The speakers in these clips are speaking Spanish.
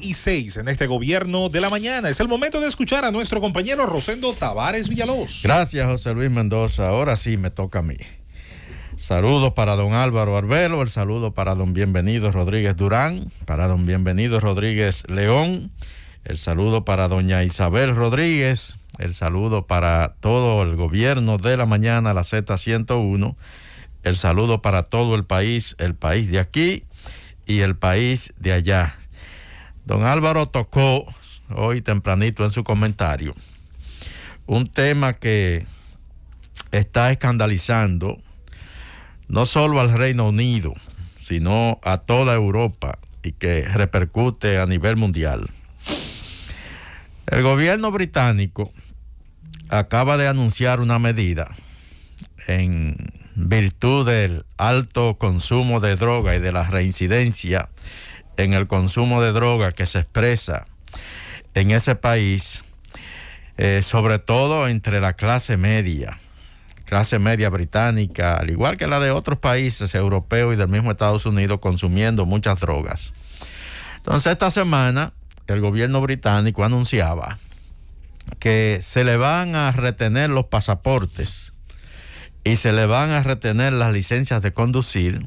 y seis en este gobierno de la mañana. Es el momento de escuchar a nuestro compañero Rosendo Tavares Villalobos. Gracias, José Luis Mendoza. Ahora sí me toca a mí. Saludos para don Álvaro Arbelo, el saludo para don Bienvenido Rodríguez Durán, para don Bienvenido Rodríguez León, el saludo para doña Isabel Rodríguez, el saludo para todo el gobierno de la mañana, la Z101, el saludo para todo el país, el país de aquí y el país de allá. Don Álvaro tocó hoy tempranito en su comentario un tema que está escandalizando no solo al Reino Unido, sino a toda Europa y que repercute a nivel mundial. El gobierno británico acaba de anunciar una medida en virtud del alto consumo de droga y de la reincidencia en el consumo de droga que se expresa en ese país, eh, sobre todo entre la clase media, clase media británica, al igual que la de otros países europeos y del mismo Estados Unidos, consumiendo muchas drogas. Entonces esta semana el gobierno británico anunciaba que se le van a retener los pasaportes y se le van a retener las licencias de conducir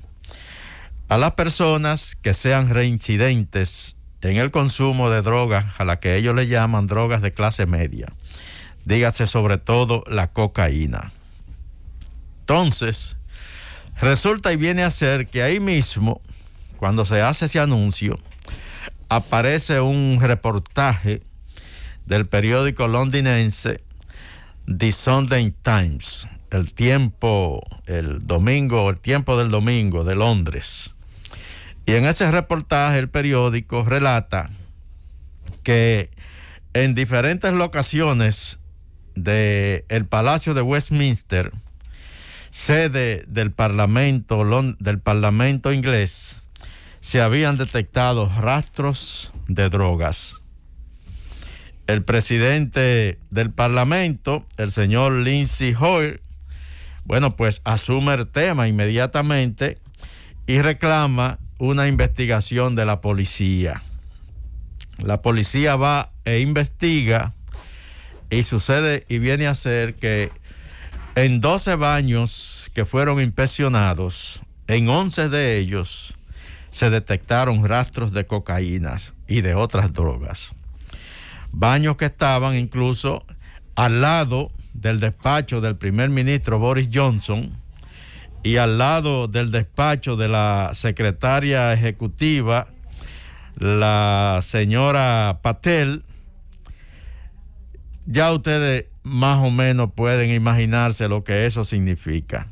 a las personas que sean reincidentes en el consumo de drogas, a la que ellos le llaman drogas de clase media. Dígase sobre todo la cocaína. Entonces, resulta y viene a ser que ahí mismo, cuando se hace ese anuncio, aparece un reportaje del periódico londinense The Sunday Times, el tiempo, el domingo, el tiempo del domingo de Londres. Y en ese reportaje el periódico relata que en diferentes locaciones del el Palacio de Westminster, sede del Parlamento, del Parlamento inglés, se habían detectado rastros de drogas. El presidente del Parlamento, el señor Lindsay Hoyle, bueno, pues asume el tema inmediatamente y reclama una investigación de la policía. La policía va e investiga y sucede y viene a ser que en 12 baños que fueron inspeccionados, en 11 de ellos se detectaron rastros de cocaína y de otras drogas. Baños que estaban incluso al lado del despacho del primer ministro Boris Johnson y al lado del despacho de la secretaria ejecutiva, la señora Patel, ya ustedes más o menos pueden imaginarse lo que eso significa.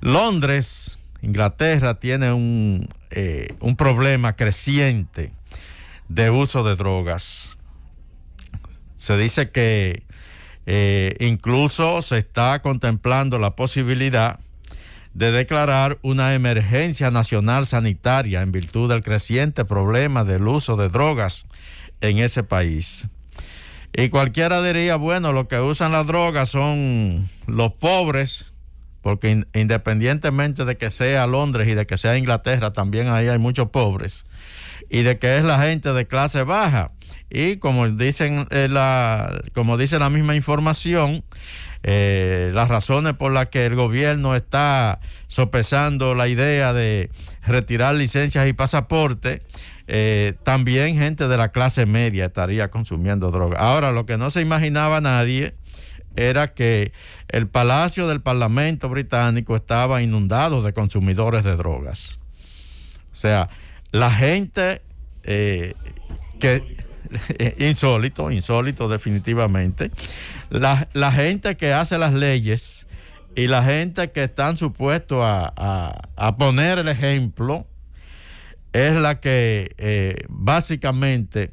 Londres, Inglaterra, tiene un, eh, un problema creciente de uso de drogas. Se dice que eh, incluso se está contemplando la posibilidad de declarar una emergencia nacional sanitaria en virtud del creciente problema del uso de drogas en ese país. Y cualquiera diría, bueno, los que usan las drogas son los pobres, porque independientemente de que sea Londres y de que sea Inglaterra, también ahí hay muchos pobres, y de que es la gente de clase baja. Y como dicen eh, la, como dice la misma información, eh, las razones por las que el gobierno está sopesando la idea de retirar licencias y pasaportes, eh, también gente de la clase media estaría consumiendo droga. Ahora, lo que no se imaginaba nadie era que el Palacio del Parlamento británico estaba inundado de consumidores de drogas. O sea, la gente que Eh, insólito, insólito definitivamente. La, gente que hace las leyes y la gente que están supuestos a, a, poner el ejemplo es la que eh, básicamente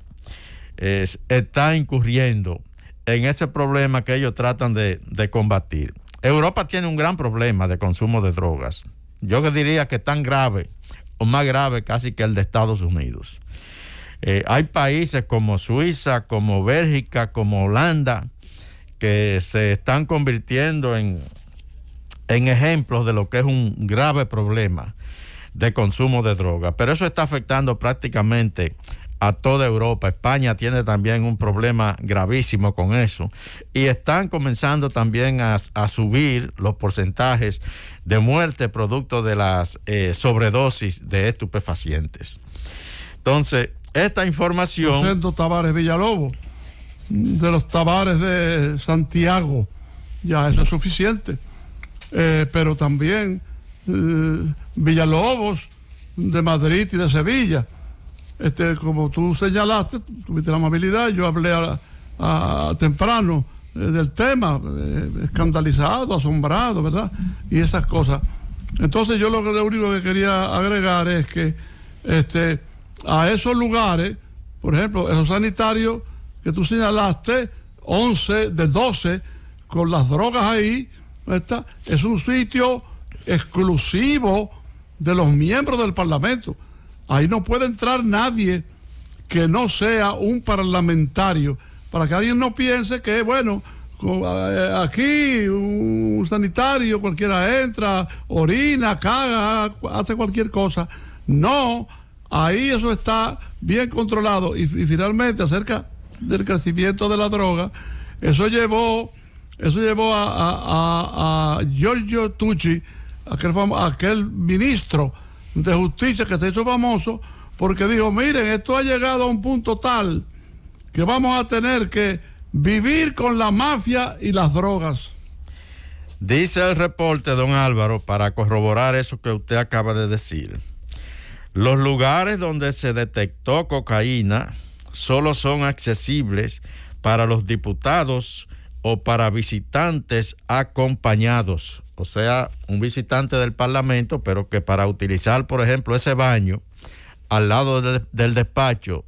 está incurriendo en ese problema que ellos tratan de, de combatir. Europa tiene un gran problema de consumo de drogas. Yo diría que tan grave o más grave casi que el de Estados Unidos. Eh, hay países como Suiza, como Bélgica, como Holanda, que se están convirtiendo en, en ejemplos de lo que es un grave problema de consumo de drogas. Pero eso está afectando prácticamente a toda Europa. España tiene también un problema gravísimo con eso. Y están comenzando también a, subir los porcentajes de muerte producto de las eh, sobredosis de estupefacientes. Entonces, esta información. Rosendo Tavares Villalobos, de los Tavares de Santiago, ya eso es suficiente. Eh, pero también eh, Villalobos de Madrid y de Sevilla. Este, como tú señalaste, tuviste la amabilidad, yo hablé a, temprano eh, del tema, escandalizado, asombrado, ¿verdad? Y esas cosas. Entonces yo lo, lo único que quería agregar es que este, a esos lugares, por ejemplo, esos sanitarios que tú señalaste, 11 de 12, con las drogas ahí, está? es un sitio exclusivo de los miembros del Parlamento. Ahí no puede entrar nadie que no sea un parlamentario, para que alguien no piense que, bueno, eh, aquí un sanitario, cualquiera entra, orina, caga, hace cualquier cosa. No, Ahí eso está bien controlado y, finalmente acerca del crecimiento de la droga, eso llevó, eso llevó a, Giorgio Tucci, aquel, aquel ministro de justicia que se hizo famoso, porque dijo, miren, esto ha llegado a un punto tal que vamos a tener que vivir con la mafia y las drogas. Dice el reporte, don Álvaro, para corroborar eso que usted acaba de decir. Los lugares donde se detectó cocaína solo son accesibles para los diputados o para visitantes acompañados. O sea, un visitante del Parlamento, pero que para utilizar, por ejemplo, ese baño al lado del despacho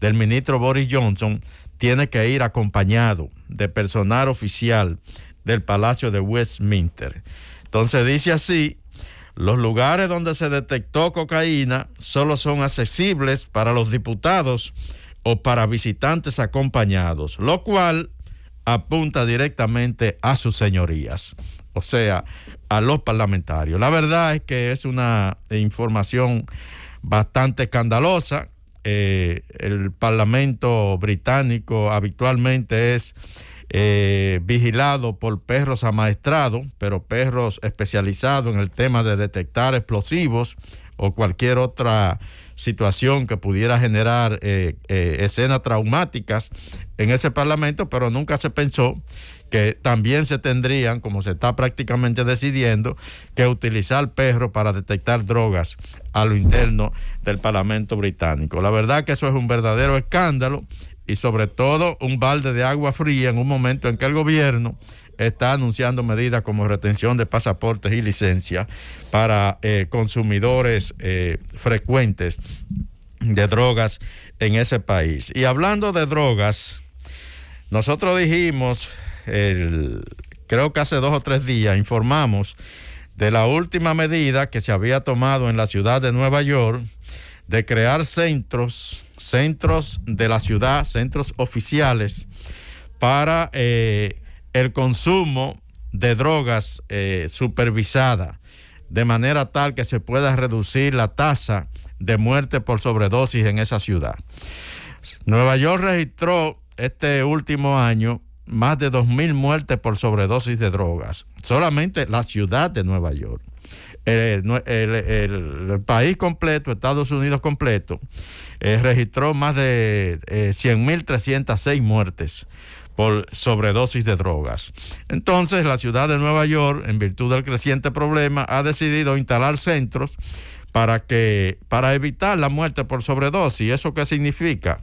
del ministro Boris Johnson, tiene que ir acompañado de personal oficial del Palacio de Westminster. Entonces dice así los lugares donde se detectó cocaína solo son accesibles para los diputados o para visitantes acompañados, lo cual apunta directamente a sus señorías, o sea, a los parlamentarios. La verdad es que es una información bastante escandalosa. Eh, el Parlamento británico habitualmente es eh, vigilado por perros amaestrados, pero perros especializados en el tema de detectar explosivos o cualquier otra situación que pudiera generar eh, eh, escenas traumáticas en ese parlamento, pero nunca se pensó que también se tendrían, como se está prácticamente decidiendo, que utilizar perros para detectar drogas a lo interno del Parlamento británico. La verdad que eso es un verdadero escándalo y sobre todo un balde de agua fría en un momento en que el gobierno está anunciando medidas como retención de pasaportes y licencias para eh, consumidores eh, frecuentes de drogas en ese país. Y hablando de drogas, nosotros dijimos creo que hace dos o tres días, informamos de la última medida que se había tomado en la ciudad de Nueva York de crear centros, centros de la ciudad, centros oficiales para eh, el consumo de drogas supervisadas eh, supervisada, de manera tal que se pueda reducir la tasa de muerte por sobredosis en esa ciudad. Nueva York registró este último año más de 2.000 muertes por sobredosis de drogas, solamente la ciudad de Nueva York. El, país completo, Estados Unidos completo, eh, registró más de 100.306 eh, muertes por sobredosis de drogas. Entonces, la ciudad de Nueva York, en virtud del creciente problema, ha decidido instalar centros para, que, para evitar la muerte por sobredosis. ¿Eso qué significa?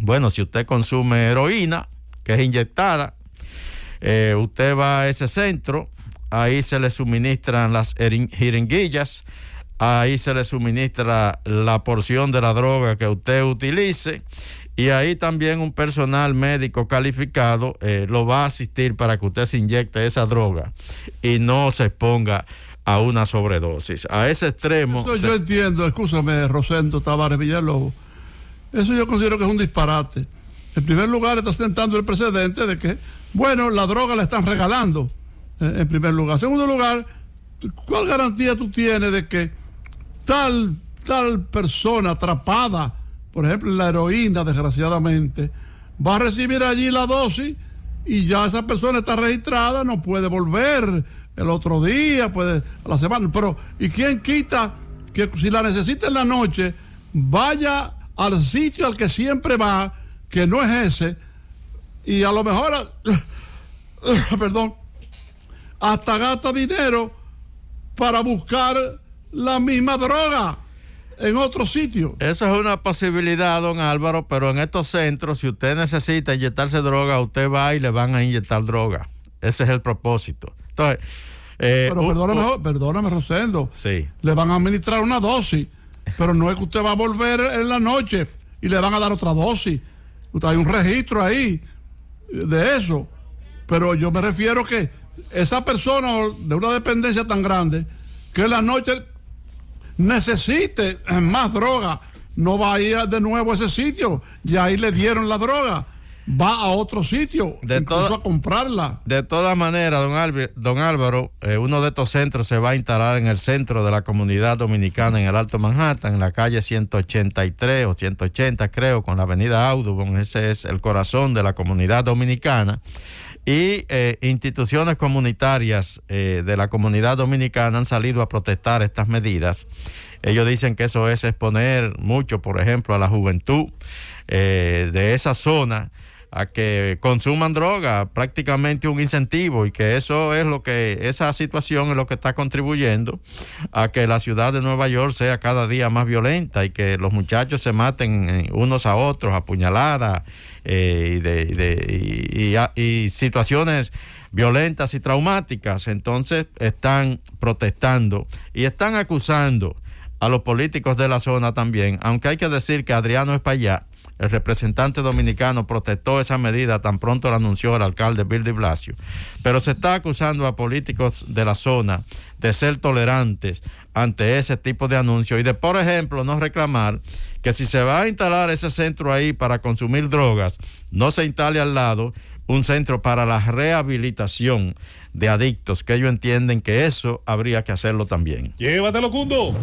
Bueno, si usted consume heroína, que es inyectada. Eh, usted va a ese centro, ahí se le suministran las jeringuillas, ahí se le suministra la porción de la droga que usted utilice y ahí también un personal médico calificado eh, lo va a asistir para que usted se inyecte esa droga y no se exponga a una sobredosis. A ese extremo... Eso yo entiendo, escúchame, Rosendo Tavares Villalobos, eso yo considero que es un disparate en primer lugar, está sentando el precedente de que, bueno, la droga la están regalando, eh, en primer lugar. En segundo lugar, ¿cuál garantía tú tienes de que tal, tal persona atrapada, por ejemplo, la heroína, desgraciadamente, va a recibir allí la dosis y ya esa persona está registrada, no puede volver el otro día, puede a la semana, pero ¿y quién quita que si la necesita en la noche, vaya al sitio al que siempre va? que no es ese, y a lo mejor, ah, ah, perdón, hasta gasta dinero para buscar la misma droga en otro sitio. Eso es una posibilidad, don Álvaro, pero en estos centros, si usted necesita inyectarse droga, usted va y le van a inyectar droga. Ese es el propósito. Entonces, eh, pero perdóname, perdóname, Rosendo. Le van a administrar una dosis, pero no es que usted va a volver en la noche y le van a dar otra dosis hay un registro ahí de eso. Pero yo me refiero que esa persona de una dependencia tan grande que en la noche necesite más droga, no va a ir de nuevo a ese sitio. Y ahí le dieron la droga va a otro sitio, incluso a comprarla. De todas maneras, don, don Álvaro, eh, uno de estos centros se va a instalar en el centro de la comunidad dominicana, en el Alto Manhattan, en la calle 183 o 180, creo, con la avenida Audubon. Ese es el corazón de la comunidad dominicana. Y eh, instituciones comunitarias eh, de la comunidad dominicana han salido a protestar estas medidas. Ellos dicen que eso es exponer mucho, por ejemplo, a la juventud de esa zona a que consuman droga, prácticamente un incentivo y que eso es lo que, esa situación es lo que está contribuyendo a que la ciudad de Nueva York sea cada día más violenta y que los muchachos se maten eh, unos a otros, apuñaladas puñaladas eh, y, de, y, situaciones violentas y traumáticas. Entonces están protestando y están acusando a los políticos de la zona también, aunque hay que decir que Adriano es allá el representante dominicano protestó esa medida tan pronto la anunció el alcalde Bill de Blasio. Pero se está acusando a políticos de la zona de ser tolerantes ante ese tipo de anuncios y de, por ejemplo, no reclamar que si se va a instalar ese centro ahí para consumir drogas, no se instale al lado un centro para la rehabilitación de adictos, que ellos entienden que eso habría que hacerlo también. Llévatelo, Cundo.